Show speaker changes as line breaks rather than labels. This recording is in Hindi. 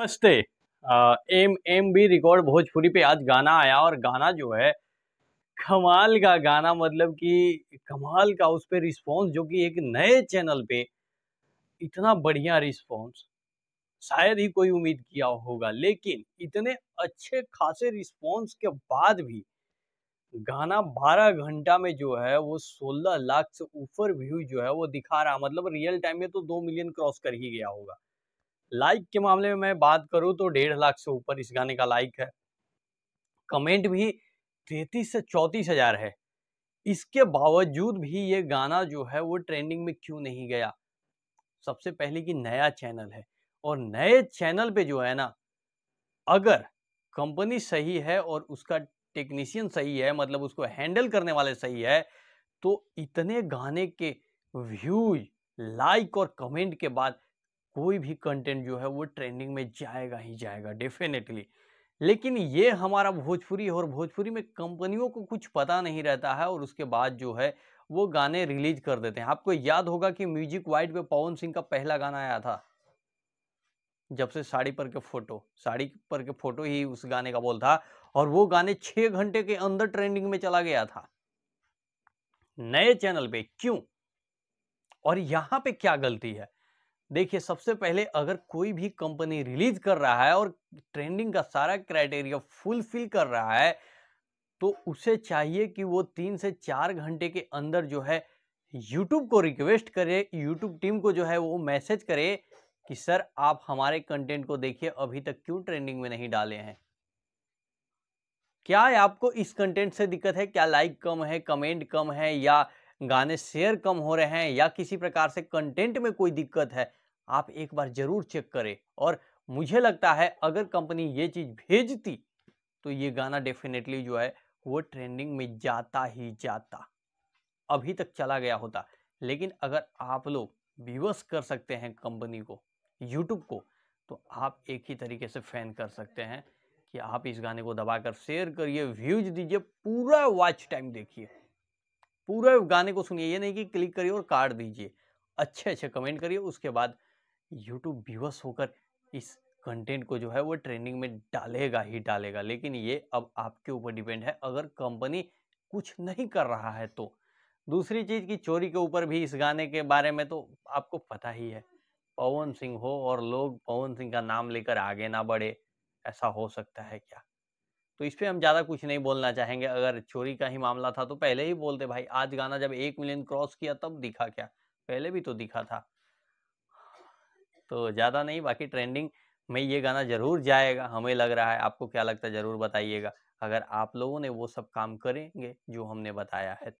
first day M M B record Bhojpuri पे आज गाना आया और गाना जो है कमाल का गाना मतलब कि कमाल का उस पर रिस्पॉन्स जो कि एक नए चैनल पे इतना बढ़िया रिस्पॉन्स शायद ही कोई उम्मीद किया होगा लेकिन इतने अच्छे खासे रिस्पॉन्स के बाद भी गाना 12 घंटा में जो है वो 16 लाख से ऊपर व्यू जो है वो दिखा रहा मतलब रियल टाइम में तो दो मिलियन क्रॉस कर ही गया होगा लाइक के मामले में मैं बात करूँ तो डेढ़ लाख से ऊपर इस गाने का लाइक है कमेंट भी तैतीस से चौंतीस हज़ार है इसके बावजूद भी ये गाना जो है वो ट्रेंडिंग में क्यों नहीं गया सबसे पहले कि नया चैनल है और नए चैनल पे जो है ना अगर कंपनी सही है और उसका टेक्नीशियन सही है मतलब उसको हैंडल करने वाले सही है तो इतने गाने के व्यूज लाइक और कमेंट के बाद कोई भी कंटेंट जो है वो ट्रेंडिंग में जाएगा ही जाएगा डेफिनेटली लेकिन ये हमारा भोजपुरी और भोजपुरी में कंपनियों को कुछ पता नहीं रहता है और उसके बाद जो है वो गाने रिलीज कर देते हैं आपको याद होगा कि म्यूजिक वाइट पे पवन सिंह का पहला गाना आया था जब से साड़ी पर के फोटो साड़ी पर के फोटो ही उस गाने का बोल था और वो गाने छह घंटे के अंदर ट्रेंडिंग में चला गया था नए चैनल पे क्यों और यहां पे क्या गलती है देखिए सबसे पहले अगर कोई भी कंपनी रिलीज कर रहा है और ट्रेंडिंग का सारा क्राइटेरिया फुलफिल कर रहा है तो उसे चाहिए कि वो तीन से चार घंटे के अंदर जो है यूट्यूब को रिक्वेस्ट करे यूट्यूब टीम को जो है वो मैसेज करे कि सर आप हमारे कंटेंट को देखिए अभी तक क्यों ट्रेंडिंग में नहीं डाले हैं क्या है आपको इस कंटेंट से दिक्कत है क्या लाइक कम है कमेंट कम है या गाने शेयर कम हो रहे हैं या किसी प्रकार से कंटेंट में कोई दिक्कत है आप एक बार ज़रूर चेक करें और मुझे लगता है अगर कंपनी ये चीज़ भेजती तो ये गाना डेफिनेटली जो है वो ट्रेंडिंग में जाता ही जाता अभी तक चला गया होता लेकिन अगर आप लोग विवश कर सकते हैं कंपनी को यूट्यूब को तो आप एक ही तरीके से फैन कर सकते हैं कि आप इस गाने को दबाकर शेयर करिए व्यूज दीजिए पूरा वॉच टाइम देखिए पूरे गाने को सुनिए ये नहीं कि क्लिक करिए और काट दीजिए अच्छे अच्छे कमेंट करिए उसके बाद यूट्यूब व्यूवर्स होकर इस कंटेंट को जो है वो ट्रेंडिंग में डालेगा ही डालेगा लेकिन ये अब आपके ऊपर डिपेंड है अगर कंपनी कुछ नहीं कर रहा है तो दूसरी चीज़ की चोरी के ऊपर भी इस गाने के बारे में तो आपको पता ही है पवन सिंह हो और लोग पवन सिंह का नाम लेकर आगे ना बढ़े ऐसा हो सकता है क्या तो इस पर हम ज़्यादा कुछ नहीं बोलना चाहेंगे अगर चोरी का ही मामला था तो पहले ही बोलते भाई आज गाना जब एक मिलियन क्रॉस किया तब दिखा क्या पहले भी तो दिखा था तो ज़्यादा नहीं बाकी ट्रेंडिंग में ये गाना ज़रूर जाएगा हमें लग रहा है आपको क्या लगता है ज़रूर बताइएगा अगर आप लोगों ने वो सब काम करेंगे जो हमने बताया है